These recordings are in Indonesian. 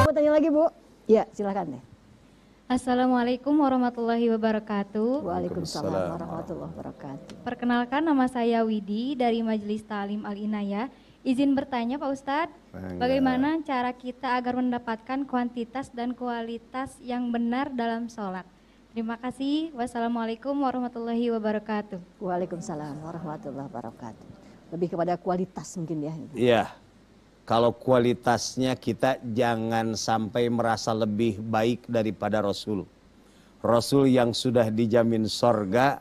Mau tanya lagi Bu? Ya, silakan deh. Assalamualaikum warahmatullahi wabarakatuh. Waalaikumsalam warahmatullahi wabarakatuh. Perkenalkan nama saya Widi dari Majelis Talim Al Inayah. Izin bertanya Pak Ustadz, Enggak. bagaimana cara kita agar mendapatkan kuantitas dan kualitas yang benar dalam sholat? Terima kasih. Wassalamualaikum warahmatullahi wabarakatuh. Waalaikumsalam warahmatullahi wabarakatuh. Lebih kepada kualitas mungkin ya. Iya. Kalau kualitasnya kita jangan sampai merasa lebih baik daripada Rasul. Rasul yang sudah dijamin sorga,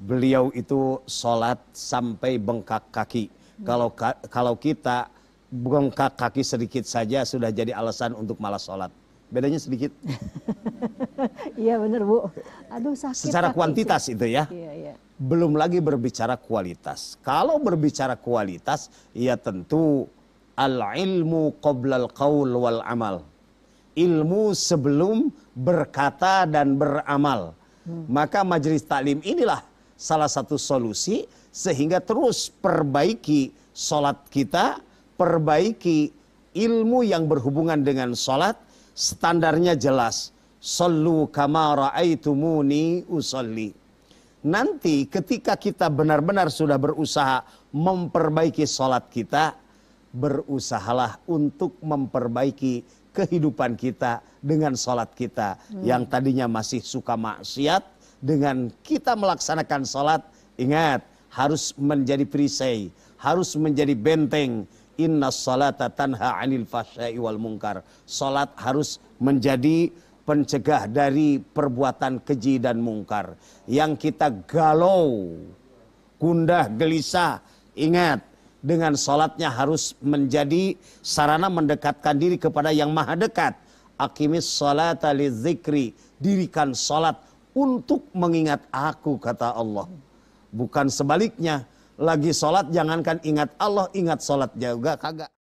beliau itu sholat sampai bengkak kaki. Hmm. Kalau kalau kita bengkak kaki sedikit saja sudah jadi alasan untuk malas sholat bedanya sedikit. Iya benar Bu. Aduh sakit. Secara sakit, kuantitas itu ya. Iya, iya. Belum lagi berbicara kualitas. Kalau berbicara kualitas, ya tentu al-ilmu qoblal qaul wal amal. Ilmu sebelum berkata dan beramal. Hmm. Maka majelis taklim inilah salah satu solusi sehingga terus perbaiki sholat kita, perbaiki ilmu yang berhubungan dengan sholat, standarnya jelas. Sallu kama raaitumuni usoli. Nanti ketika kita benar-benar sudah berusaha memperbaiki sholat kita, berusahalah untuk memperbaiki kehidupan kita dengan sholat kita. Hmm. Yang tadinya masih suka maksiat, dengan kita melaksanakan sholat, ingat harus menjadi perisai, harus menjadi benteng, Inna salata tanha anil fasya'i wal mungkar. Salat harus menjadi pencegah dari perbuatan keji dan mungkar. Yang kita galau, gundah, gelisah, ingat dengan salatnya harus menjadi sarana mendekatkan diri kepada yang maha dekat. Akimis li zikri. Dirikan salat untuk mengingat aku kata Allah. Bukan sebaliknya lagi sholat jangankan ingat Allah ingat sholat juga kagak.